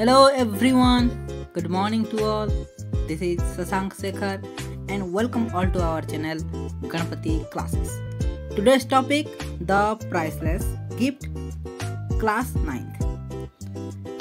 Hello everyone, good morning to all. This is Sasank Sekhar and welcome all to our channel Ganpati Classes. Today's topic The Priceless Gift Class 9th.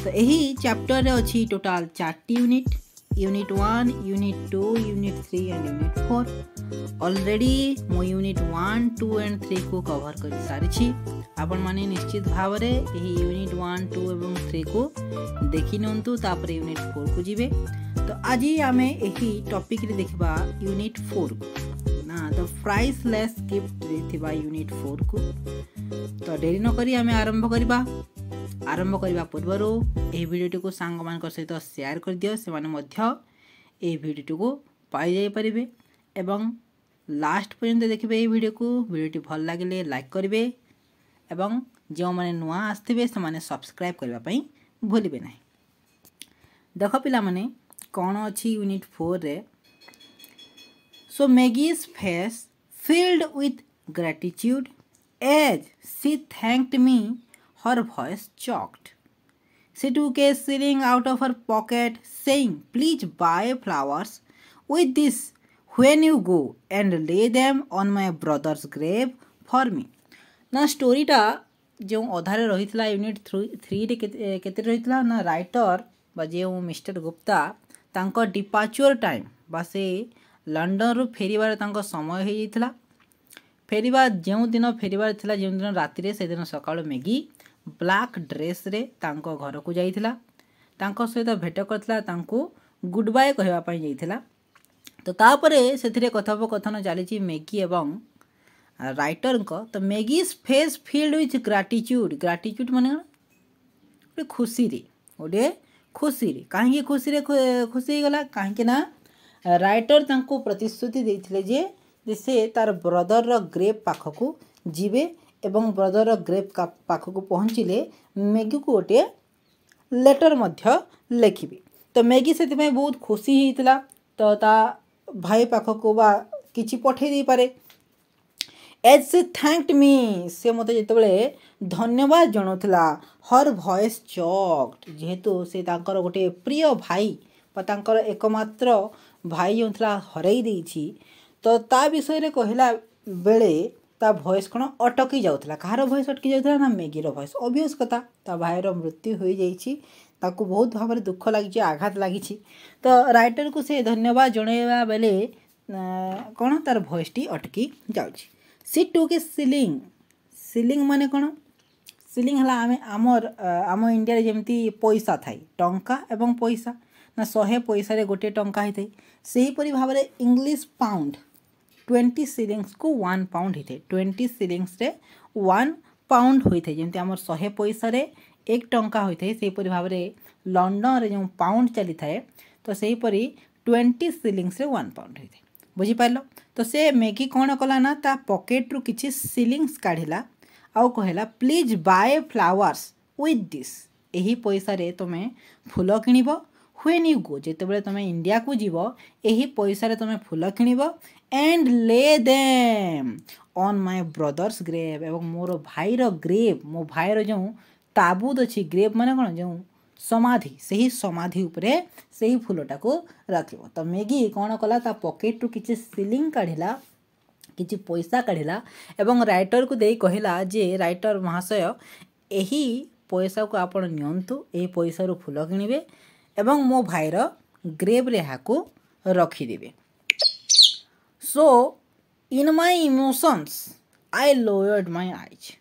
तो यही chapter अच्छी total chart unit unit one unit two unit three and unit four already मु unit one two and three को cover कर सारी आपण मैंने निश्चित भाव में यही यूनिट वन टू एवं थ्री को देखी नंतु तापर यूनिट फोर को जीवे तो आज आम यही टॉपिक रे देखबा यूनिट फोर को ना priceless gift unit four को तो डेरी नक करी आरंभ करवा ଆରମ୍ଭ କରିବା ପୂର୍ବରୁ ଏହି ଭିଡ଼ିଓଟିକୁ ସାଙ୍ଗମାନଙ୍କ ସହିତ ସେୟାର କରିଦିଅ ସେମାନେ ମଧ୍ୟ ଏହି ଭିଡ଼ିଓଟିକୁ ପାଇଯାଇପାରିବେ ଏବଂ ଲାଷ୍ଟ ପର୍ଯ୍ୟନ୍ତ ଦେଖିବେ ଏହି ଭିଡ଼ିଓକୁ ଭିଡ଼ିଓଟି ଭଲ ଲାଗିଲେ ଲାଇକ୍ କରିବେ ଏବଂ ଯେଉଁମାନେ ନୂଆ ଆସିଥିବେ ସେମାନେ ସବସ୍କ୍ରାଇବ୍ କରିବା ପାଇଁ ଭୁଲିବେ ନାହିଁ ଦେଖ ପିଲାମାନେ କ'ଣ ଅଛି ୟୁନିଟ୍ ଫୋର୍ରେ so Maggie's face filled with gratitude as she thanked me her voice choked. She took a shilling out of her pocket, saying, Please buy flowers with this when you go and lay them on my brother's grave for me. ନା ଷ୍ଟୋରିଟା ଯେଉଁ ଅଧାରେ ରହିଥିଲା three ଥ୍ରୀରେ କେତେ ରହିଥିଲା ନା writer ବା ଯେଉଁ mister Gupta ତାଙ୍କ ଡିପାଚୁଅର ଟାଇମ୍ ବା ସେ ଲଣ୍ଡନରୁ समय हो ସମୟ जो दिन फेरबार जो दिन ଯେଉଁଦିନ से दिन सका ମ୍ୟାଗି ब्लाक ड्रेस रे घर को जाता सहित भेट कर गुड बाय कहवापी तो कथोपकथन चली मेगी एवं रईटर तो Maggie face filled with gratitude gratitude मान गोटे खुशी रे गोटे खुशी रे कहीं खुशी खुशी गला कहीं रईटर ताकू प्रतिश्रुति से तार ब्रदर रेप पाखक जीवे एवं ब्रदर ग्रेप पाखक पहुँचिले मैगी को गोटे लेटर मध्य लिखी तो मैगी से बहुत खुशी होता तो ता भाई पाखक कि पठेदपे एज से थैंक्ड मी से मत जो धन्यवाद जनाऊला हर भयस चक्ट जेहेतु से गोटे प्रिय भाई एकम्र भाई जो हर तो ता विषय कहला बेले ତା ଭଏସ୍ କ'ଣ ଅଟକି ଯାଉଥିଲା କାହାର ଭଏସ୍ ଅଟକି ଯାଉଥିଲା ନା ମ୍ୟାଗିର ଭଏସ୍ ଅବଭିୟସ୍ କଥା ତା ଭାଇର ମୃତ୍ୟୁ ହୋଇଯାଇଛି ତାକୁ ବହୁତ ଭାବରେ ଦୁଃଖ ଲାଗିଛି ଆଘାତ ଲାଗିଛି ତ ରାଇଟର୍କୁ ସେ ଧନ୍ୟବାଦ ଜଣାଇବା ବେଳେ କ'ଣ ତା'ର ଭଏସ୍ଟି ଅଟକି ଯାଉଛି she took a shilling shilling ମାନେ କ'ଣ ସିଲିଂ ହେଲା ଆମେ ଆମର ଆମ ଇଣ୍ଡିଆରେ ଯେମିତି ପଇସା ଥାଏ ଟଙ୍କା ଏବଂ ପଇସା ନା ଶହେ ପଇସାରେ ଗୋଟିଏ ଟଙ୍କା ହେଇଥାଏ ସେହିପରି ଭାବରେ ଇଂଲିଶ ପାଉଣ୍ଡ ट्वेंटी सिलिंगस को वन पाउंड होता है ट्वेंटी सिलिंगस वन पाउंड होता है जमी शहे पैसा एक टाँह होता है से भाव लंडन रे जो पाउंड चली था तो सेपरी ट्वेंटी सिलिंगस वन पाउंड होता है बुझिपार तो से मैगी कौन कलाना ता पकेट रू कि सिलिंगस काढ़ला आउ कहला please buy flowers with this यही पैसा तुम्हें फूल किणव ह्वेन यू गो जो जिते तुम इंडिया को जीव यही पैसा तुम्हें फूल किणव and lay them on my brother's grave एवं मोर भाईर ग्रेव मो भाईर जो ताबुद अच्छी ग्रेव मान कौन जो समाधि से ही समाधि उपरे से ही फूलटा को रख तो मेगी कौन कला ता पॉकेट रू कि सिलिंग काढ़ला कि पैसा काढ़ला एवं राइटर को दे कहला जे राइटर महाशय यही पैसा को आपतु ये पैसा रू फूल किणवे मो भाईर ग्रेव रे रखिदेवे So, in my emotions, I lowered my eyes.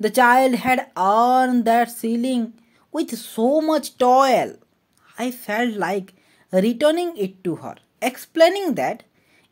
The child had earned that ceiling with so much toil. I felt like returning it to her, explaining that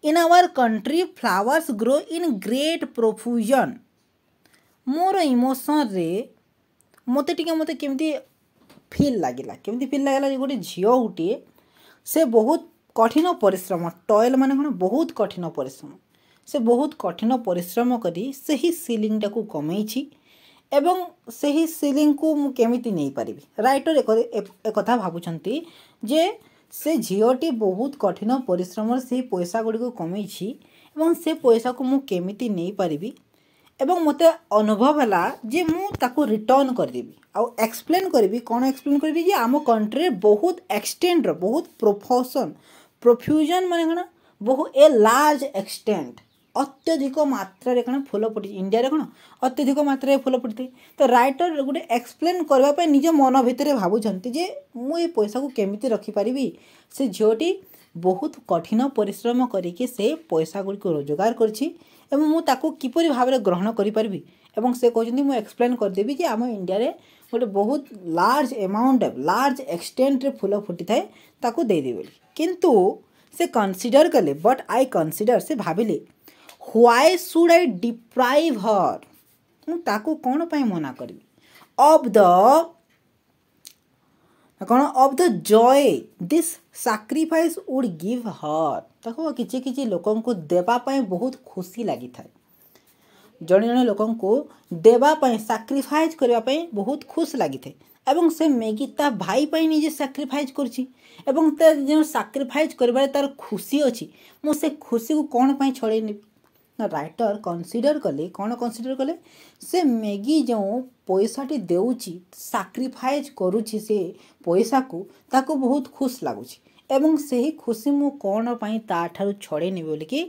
in our country flowers grow in great profusion. ମୋର ଇମୋସନ୍ରେ ମୋତେ ଟିକେ ମୋତେ କେମିତି feel ଲାଗିଲା କେମିତି feel ଲାଗିଲା ଯେ ଗୋଟେ ଝିଅ ଗୋଟିଏ ସେ ବହୁତ କଠିନ ପରିଶ୍ରମ ଟଏଲ୍ ମାନେ କ'ଣ ବହୁତ କଠିନ ପରିଶ୍ରମ ସେ ବହୁତ କଠିନ ପରିଶ୍ରମ କରି ସେହି ସିଲିଂଟାକୁ କମେଇଛି ଏବଂ ସେହି ସିଲିଂକୁ ମୁଁ କେମିତି ନେଇପାରିବି ରାଇଟର ଏକଥା ଭାବୁଛନ୍ତି ଯେ ସେ ଝିଅଟି ବହୁତ କଠିନ ପରିଶ୍ରମରେ ସେହି ପଇସା ଗୁଡ଼ିକୁ କମେଇଛି ଏବଂ ସେ ପଇସାକୁ ମୁଁ କେମିତି ନେଇପାରିବି ଏବଂ ମୋତେ ଅନୁଭବ ହେଲା ଯେ ମୁଁ ତାକୁ ରିଟର୍ଣ୍ଣ କରିଦେବି ଆଉ ଏକ୍ସପ୍ଲେନ୍ କରିବି କ'ଣ ଏକ୍ସପ୍ଲେନ୍ କରିବି ଯେ ଆମ କଣ୍ଟ୍ରିରେ ବହୁତ ଏକ୍ସଟେଣ୍ଡର ବହୁତ ପ୍ରୋଫେସନ୍ ପ୍ରଫ୍ୟୁଜନ୍ ମାନେ କ'ଣ ବହୁ ଏ ଲାର୍ଜ ଏକ୍ସଟେଣ୍ଟ ଅତ୍ୟଧିକ ମାତ୍ରାରେ କ'ଣ ଫୁଲ ଫୁଟି ଇଣ୍ଡିଆରେ କ'ଣ ଅତ୍ୟଧିକ ମାତ୍ରାରେ ଫୁଲ ଫୁଟିଥାଏ ତ ରାଇଟର ଗୋଟେ ଏକ୍ସପ୍ଲେନ୍ କରିବା ପାଇଁ ନିଜ ମନ ଭିତରେ ଭାବୁଛନ୍ତି ଯେ ମୁଁ ଏ ପଇସାକୁ କେମିତି ରଖିପାରିବି ସେ ଝିଅଟି ବହୁତ କଠିନ ପରିଶ୍ରମ କରିକି ସେ ପଇସା ଗୁଡ଼ିକୁ ରୋଜଗାର କରିଛି ଏବଂ ମୁଁ ତାକୁ କିପରି ଭାବରେ ଗ୍ରହଣ କରିପାରିବି ଏବଂ ସେ କହୁଛନ୍ତି ମୁଁ ଏକ୍ସପ୍ଲେନ୍ କରିଦେବି ଯେ ଆମ ଇଣ୍ଡିଆରେ ଗୋଟେ ବହୁତ ଲାର୍ଜ ଏମାଉଣ୍ଟ ଲାର୍ଜ ଏକ୍ସଟେଣ୍ଟରେ ଫୁଲ ଫୁଟିଥାଏ ତାକୁ ଦେଇଦେବି ବୋଲି किंतु से कनसीडर कले बट आई कन्सीडर से भाविले व्वै सुड आई डिप्राइव हर मुझे कौन पाई मना करी अफ द कौन of the joy this sacrifice would give her तक किसी किसी लोक देवाई बहुत खुशी लगी था जड़े जड़े लोक देवाई सैक्रिफाइस करने बहुत खुश लगी था এবং সে ম্যাগি তা ভাই পাই নিজে স্যাক্রিফাইজ করছি এবং তা যে স্যাক্রিফাইজ করবার তার খুশি অছি মু সে খুশিকে কোণ পাই ছড়াই নেবি ରାଇଟର କନସିଡ଼ର କଲେ କ'ଣ କନସିଡ଼ର କଲେ ସେ ମ୍ୟାଗି ଯେଉଁ ପଇସାଟି ଦେଉଛି ସାକ୍ରିଫାଇଜ୍ କରୁଛି ସେ ପଇସାକୁ ତାକୁ ବହୁତ ଖୁସି ଲାଗୁଛି ଏବଂ ସେହି ଖୁସି ମୁଁ କ'ଣ ପାଇଁ ତା'ଠାରୁ ଛଡ଼େଇନି ବୋଲିକି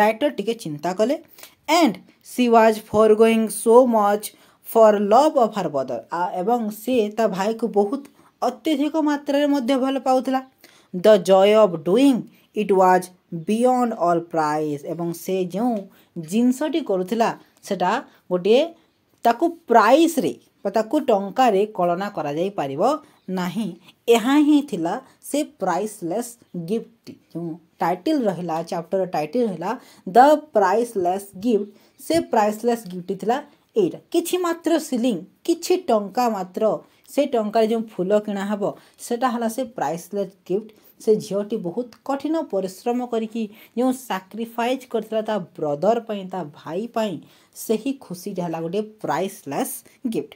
ରାଇଟର ଟିକେ ଚିନ୍ତା କଲେ and she was forgoing so much for love of her brother ଏବଂ ସିଏ ତା ଭାଇକୁ ବହୁତ ଅତ୍ୟଧିକ ମାତ୍ରାରେ ମଧ୍ୟ ଭଲ ପାଉଥିଲା the joy of doing it was beyond all price ଏବଂ ସେ ଯେଉଁ ଜିନିଷଟି କରୁଥିଲା ସେଟା ଗୋଟିଏ ତାକୁ ପ୍ରାଇସ୍ରେ ବା ତାକୁ ଟଙ୍କାରେ କଳନା କରାଯାଇପାରିବ ନାହିଁ ଏହା ହିଁ ଥିଲା ସେ ପ୍ରାଇସ୍ଲେସ୍ ଗିଫ୍ଟଟି ଯେଉଁ ଟାଇଟଲ୍ ରହିଲା ଚାପ୍ଟର ଟାଇଟଲ୍ ରହିଲା ଦ ପ୍ରାଇସ୍ଲେସ୍ ଗିଫ୍ଟ ସେ ପ୍ରାଇସ୍ଲେସ୍ ଗିଫ୍ଟଟି ଥିଲା ଏଇଟା କିଛି ମାତ୍ର ସିଲିଂ କିଛି ଟଙ୍କା ମାତ୍ର ସେ ଟଙ୍କାରେ ଯେଉଁ ଫୁଲ କିଣା ହେବ ସେଟା ହେଲା ସେ ପ୍ରାଇସଲେସ୍ ଗିଫ୍ଟ ସେ ଝିଅଟି ବହୁତ କଠିନ ପରିଶ୍ରମ କରିକି ଯେଉଁ ସାକ୍ରିଫାଇଜ୍ କରିଥିଲା ତା ବ୍ରଦର୍ ପାଇଁ ତା ଭାଇ ପାଇଁ ସେହି ଖୁସିଟି ହେଲା ଗୋଟିଏ priceless gift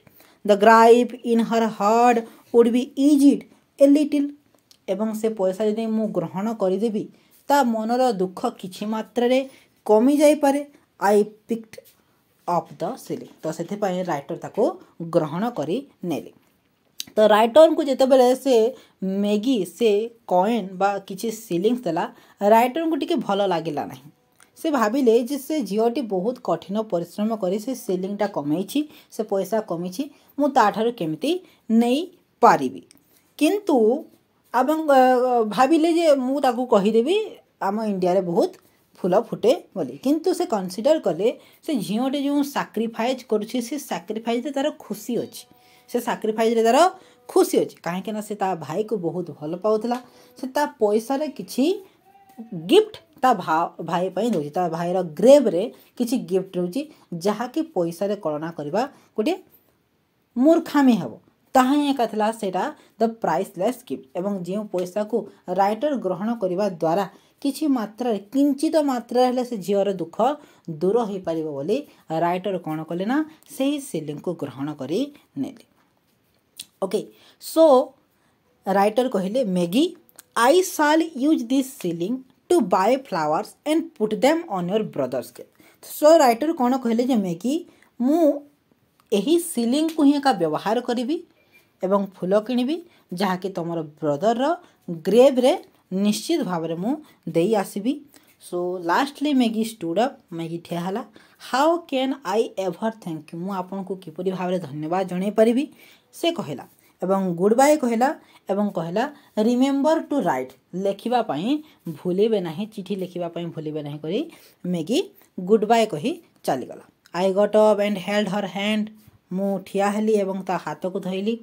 the grief in her heart would be eased a little ଏବଂ ସେ ପଇସା ଯଦି ମୁଁ ଗ୍ରହଣ କରିଦେବି ତା ମନର ଦୁଃଖ କିଛି ମାତ୍ରାରେ କମିଯାଇପାରେ ଆଇ ପିକ୍ଟ अफ द सिली तो से रटर ताक ग्रहण कर तो रटर को जिते से मैगी से कॉन बाकी सिलिंगस देटर को टी भल लगे ना से भाविले से झीटी बहुत कठिन पिश्रम कर सिलिंगटा कमे से पैसा कमी मुझे केमी नहीं पारि कि भाविले मुझे कहीदेवी आम इंडिया बहुत ଫୁଲ ଫୁଟେ ବୋଲି କିନ୍ତୁ ସେ କନସିଡ଼ର କଲେ ସେ ଝିଅଟି ଯେଉଁ ସାକ୍ରିଫାଇଜ୍ କରୁଛି ସେ ସାକ୍ରିଫାଇଜ୍ରେ ତା'ର ଖୁସି ଅଛି ସେ ସାକ୍ରିଫାଇଜ୍ରେ ତା'ର ଖୁସି ଅଛି କାହିଁକିନା ସେ ତା ଭାଇକୁ ବହୁତ ଭଲ ପାଉଥିଲା ସେ ତା ପଇସାରେ କିଛି ଗିଫ୍ଟ ତା ଭାଇ ପାଇଁ ଦେଉଛି ତା ଭାଇର ଗ୍ରେଭ୍ରେ କିଛି ଗିଫ୍ଟ ରହୁଛି ଯାହାକି ପଇସାରେ କଳନା କରିବା ଗୋଟିଏ ମୂର୍ଖାମି ହେବ ତାହା ହିଁ ଏକା ଥିଲା ସେଇଟା ଦ ପ୍ରାଇସ୍ଲେସ୍ ଗିଫ୍ଟ ଏବଂ ଯେଉଁ ପଇସାକୁ ରାଇଟର୍ ଗ୍ରହଣ କରିବା ଦ୍ୱାରା କିଛି ମାତ୍ରାରେ କିଞ୍ଚିତ ମାତ୍ରାରେ ହେଲେ ସେ ଝିଅର ଦୁଃଖ ଦୂର ହୋଇପାରିବ ବୋଲି ରାଇଟର କ'ଣ କଲେ ନା ସେହି ସିଲିଂକୁ ଗ୍ରହଣ କରି ନେଲେ ଓକେ ସୋ ରାଇଟର କହିଲେ Maggie I shall use this shilling to buy flowers and put them on your brother's gate so writer କ'ଣ କହିଲେ ଯେ ମ୍ୟାଗି ମୁଁ ଏହି ସିଲିଂକୁ ହିଁ ଏକା ବ୍ୟବହାର କରିବି ଏବଂ ଫୁଲ କିଣିବି ଯାହାକି ତୁମର ବ୍ରଦରର ଗ୍ରେଭ୍ରେ निश्चित भाव आसबी so lastly Maggie stood up Maggie ठिया है how can I ever thank you मुझको किपर भाव धन्यवाद जनईपरि से कहला एवं गुड बाय कहला एवं कहला रिमेम्बर टू रईट लेखापी भूलबे चिठी लिखापी भूल कर मैगी गुड बाय कही चलीगला आई गट अब एंड हेल्ड हर हैंड मु ठिया हैली हाथ को धैली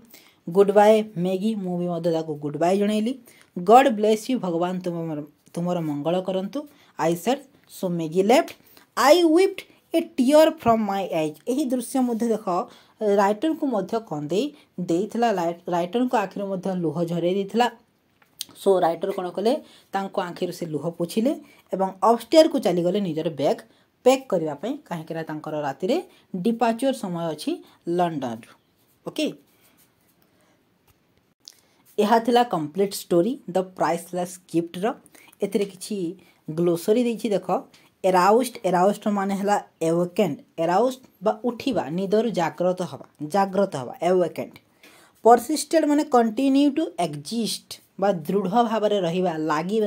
गुड बाय मैगी मुझे गुड बाय जनइली ଗଡ଼୍ ବ୍ଲେସ୍ ୟୁ ଭଗବାନ ତୁମ ତୁମର ମଙ୍ଗଳ କରନ୍ତୁ I sat so Maggie left I wept a tear from my eyes ଏହି ଦୃଶ୍ୟ ମଧ୍ୟ ଦେଖ ରାଇଟର୍ଙ୍କୁ ମଧ୍ୟ କନ୍ଦେଇ ଦେଇଥିଲା ରାଇଟର୍ଙ୍କ ଆଖିରୁ ମଧ୍ୟ ଲୁହ ଝରେଇ ଦେଇଥିଲା ସୋ ରାଇଟର୍ କ'ଣ କଲେ ତାଙ୍କ ଆଖିରୁ ସେ ଲୁହ ପୋଛିଲେ ଏବଂ ଅପଷ୍ଟେୟାରକୁ ଚାଲିଗଲେ ନିଜର ବ୍ୟାଗ୍ ପ୍ୟାକ୍ କରିବା ପାଇଁ କାହିଁକିନା ତାଙ୍କର ରାତିରେ ଡିପାଚର୍ ସମୟ ଅଛି ଲଣ୍ଡନରୁ ଓକେ ଏହା ଥିଲା କମ୍ପ୍ଲିଟ୍ ଷ୍ଟୋରି ଦ ପ୍ରାଇସଲେସ୍ ଗିଫ୍ଟର ଏଥିରେ କିଛି ଗ୍ଲୋସରୀ ଦେଇଛି ଦେଖ ଏରାଉଷ୍ଟ ଏରାଉଷ୍ଟ ମାନେ ହେଲା ଏୱେକେଣ୍ଡ ଏରାଉଷ୍ଟ ବା ଉଠିବା ନିଦରୁ ଜାଗ୍ରତ ହେବା ଜାଗ୍ରତ ହେବା ଏୱେକେଣ୍ଡ ପରସିଷ୍ଟେଡ଼ ମାନେ କଣ୍ଟିନ୍ୟୁ ଟୁ ଏକ୍ଜିଷ୍ଟ ବା ଦୃଢ଼ ଭାବରେ ରହିବା ଲାଗି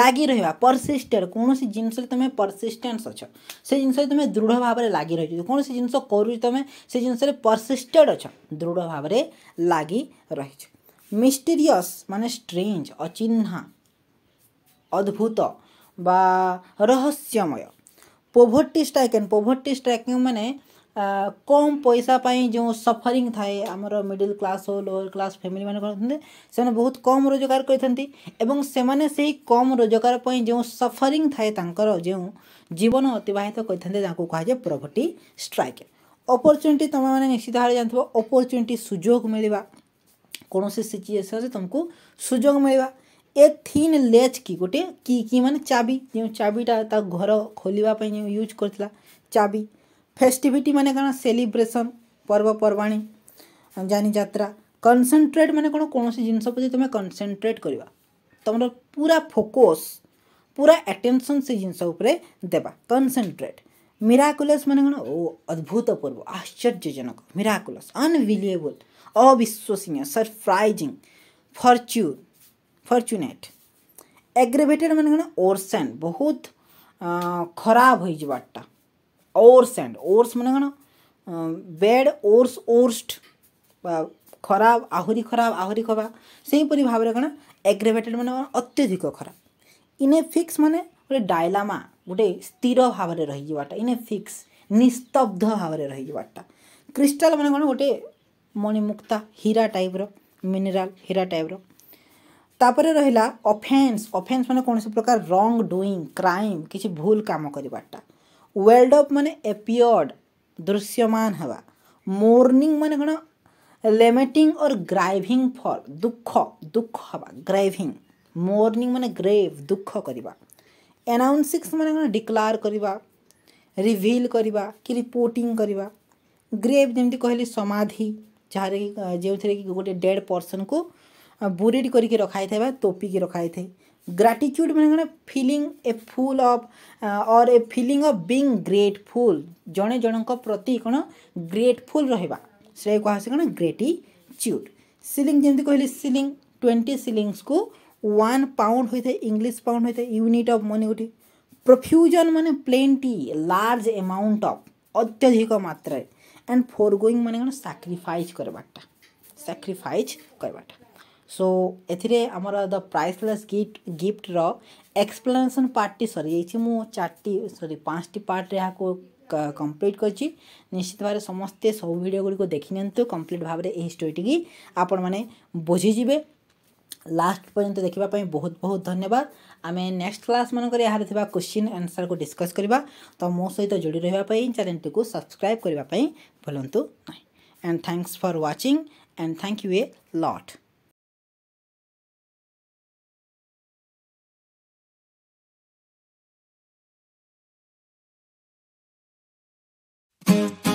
ଲାଗି ରହିବା ପରସିଷ୍ଟେଡ଼ କୌଣସି ଜିନିଷରେ ତୁମେ ପରସିଷ୍ଟେନ୍ସ ଅଛ ସେ ଜିନିଷରେ ତୁମେ ଦୃଢ଼ ଭାବରେ ଲାଗି ରହିଛ କୌଣସି ଜିନିଷ କରୁଛ ତୁମେ ସେ ଜିନିଷରେ ପରସିଷ୍ଟେଡ଼ ଅଛ ଦୃଢ଼ ଭାବରେ ଲାଗି ରହିଛ মিস্টেরিয়াস মানে স্ট্রেঞ্জ অচিহ্না অদ্ভুত বা রহস্যময় পোভর্টি ଷ୍ଟ୍ରାଇକିଂ পোভର୍টি ଷ୍ଟ୍ରାଇକିଂ ମାନେ କମ୍ ପଇସା ପାଇଁ ଯେଉଁ ସଫରିଂ ଥାଏ ଆମର ମିଡ଼ିଲ୍ କ୍ଲାସ୍ ହେଉ ଲୋଅର୍ କ୍ଲାସ୍ ଫ୍ୟାମିଲିମାନେ କ'ଣ କରନ୍ତି ସେମାନେ ବହୁତ କମ୍ ରୋଜଗାର କରିଥାନ୍ତି ଏବଂ ସେମାନେ ସେଇ କମ୍ ରୋଜଗାର ପାଇଁ ଯେଉଁ ସଫରିଂ ଥାଏ ତାଙ୍କର ଯେଉଁ ଜୀବନ ଅତିବାହିତ କରିଥାନ୍ତି ତାଙ୍କୁ କୁହାଯାଏ ପ୍ରଭର୍ଟି ଷ୍ଟ୍ରାଇକ୍ ଅପରଚ୍ୟୁନିଟି ତୁମେମାନେ ନିଶ୍ଚିତ ଭାବରେ ଜାଣିଥିବ ଅପରଚ୍ୟୁନିଟି ସୁଯୋଗ ମିଳିବା कौन सीचुएसन तुमको सुजोग मिल ए थीन लेज की गोटे की की मान चाबी जो चाबीटा घर खोलने यूज कर चाबी फेस्टिविटी मान कौन सेलिब्रेसन पर्वपर्वाणी जानी जात्रा कनसनट्रेट मान कौन कौन सी जिनस प्रति तुम्हें कनसनट्रेट कर तुम पूरा फोकस पूरा अटेंशन से जिनस देवा कनसनट्रेट मिराकुल मैंने कौन अद्भुत पर्व आश्चर्यजनक मिराकुल अनबिलिएबल अविश्वसनीय सरप्राइजिंग फॉर्च्यून फर्चुनेट एग्रेवेटेड मान कौन ओरसेंड बहुत खराब हो ओरसेंड ओर्स मान कौन बेड ओर्स ओर्स्ट खराब आहुरी खराब आहुरी खराब सेहीपरि भाव में कौन एग्रेवेटेड मान अत्यधिक खराब इन फिक्स मान गोटे डायलामा गोटे स्थिर भाव में रही जावाटा इन फिक्स निस्तब्ध भाव में रही जावाटा क्रिस्टाल मान कौन गोटे ମଣିମୁକ୍ତା ହୀରା ଟାଇପ୍ର ମିନେରାଲ୍ ହୀରା ଟାଇପ୍ର ତାପରେ ରହିଲା ଅଫେନ୍ସ ଅଫେନ୍ସ ମାନେ କୌଣସି ପ୍ରକାର ରଙ୍ଗ ଡୁଇଂ କ୍ରାଇମ୍ କିଛି ଭୁଲ କାମ କରିବାଟା ୱେଲ୍ଡ ଅପ୍ ମାନେ ଏପିୟର୍ଡ ଦୃଶ୍ୟମାନ ହେବା ମୋର୍ନିଂ ମାନେ କ'ଣ ଲେମେଟିଂ ଅର୍ ଗ୍ରାଇଭିଂ ଫର୍ ଦୁଃଖ ଦୁଃଖ ହେବା ଗ୍ରାଇଭିଂ ମୋର୍ନିଂ ମାନେ ଗ୍ରେଭ୍ ଦୁଃଖ କରିବା ଆନାଉନ୍ସିକ୍ସ ମାନେ କ'ଣ ଡିକ୍ଲାର କରିବା ରିଭିଲ୍ କରିବା କି ରିପୋର୍ଟିଂ କରିବା ଗ୍ରେଭ୍ ଯେମିତି କହିଲି ସମାଧି ଯାହାରେକି ଯେଉଁଥିରେ କି ଗୋଟେ ଡେଡ଼୍ ପର୍ସନ୍କୁ ବୁରିଡ଼ କରିକି ରଖାଇଥାଏ ବା ତୋପିକି ରଖାଇଥାଏ ଗ୍ରାଟିଚ୍ୟୁଡ଼୍ ମାନେ କ'ଣ feeling a full of or a feeling of being grateful ଜଣେ ଜଣଙ୍କ ପ୍ରତି କ'ଣ ଗ୍ରେଟଫୁଲ୍ ରହିବା ସେଇଟା କୁହାହେଉଛି କ'ଣ ଗ୍ରେଟିଚ୍ୟୁଡ଼୍ ସିଲିଂ ଯେମିତି କହିଲି ସିଲିଂ ଟ୍ୱେଣ୍ଟି ସିଲିଂସକୁ ୱାନ୍ ପାଉଣ୍ଡ ହୋଇଥାଏ ଇଂଲିଶ ପାଉଣ୍ଡ ହୋଇଥାଏ ୟୁନିଟ୍ ଅଫ୍ ମନି ଗୋଟେ ପ୍ରଫ୍ୟୁଜନ୍ ମାନେ ପ୍ଲେଣ୍ଟି ଲାର୍ଜ ଏମାଉଣ୍ଟ ଅଫ୍ ଅତ୍ୟଧିକ ମାତ୍ରାରେ ଆଣ୍ଡ ଫୋର୍ ଗୋଇଂ ମାନେ କ'ଣ ସାକ୍ରିଫାଇଜ୍ କରିବାରଟା ସାକ୍ରିଫାଇଜ୍ କରିବାଟା ସୋ ଏଥିରେ ଆମର ଦ ପ୍ରାଇସଲେସ୍ ଗିଫ୍ଟ ଗିଫ୍ଟର ଏକ୍ସପ୍ଲାନେସନ୍ ପାର୍ଟଟି ସରିଯାଇଛି ମୁଁ ଚାରିଟି ସରି ପାଞ୍ଚଟି ପାର୍ଟରେ ଏହାକୁ କମ୍ପ୍ଲିଟ୍ କରିଛି ନିଶ୍ଚିତ ଭାବରେ ସମସ୍ତେ ସବୁ ଭିଡ଼ିଓ ଗୁଡ଼ିକୁ ଦେଖିନିଅନ୍ତୁ କମ୍ପ୍ଲିଟ୍ ଭାବରେ ଏହି ଷ୍ଟୋରିଟିକି ଆପଣମାନେ ବୁଝିଯିବେ ଲାଷ୍ଟ ପର୍ଯ୍ୟନ୍ତ ଦେଖିବା ପାଇଁ ବହୁତ ବହୁତ ଧନ୍ୟବାଦ ଆମେ ନେକ୍ସଟ କ୍ଲାସ୍ମାନଙ୍କରେ ଏହାର ଥିବା କୋଶ୍ଚିନ୍ ଆନ୍ସର୍କୁ ଡିସ୍କସ୍ କରିବା ତ ମୋ ସହିତ ଯୋଡ଼ି ରହିବା ପାଇଁ ଚ୍ୟାନେଲ୍ଟିକୁ ସବସ୍କ୍ରାଇବ୍ କରିବା ପାଇଁ ଭୁଲନ୍ତୁ ନାହିଁ and thanks for watching and thank you a lot thank you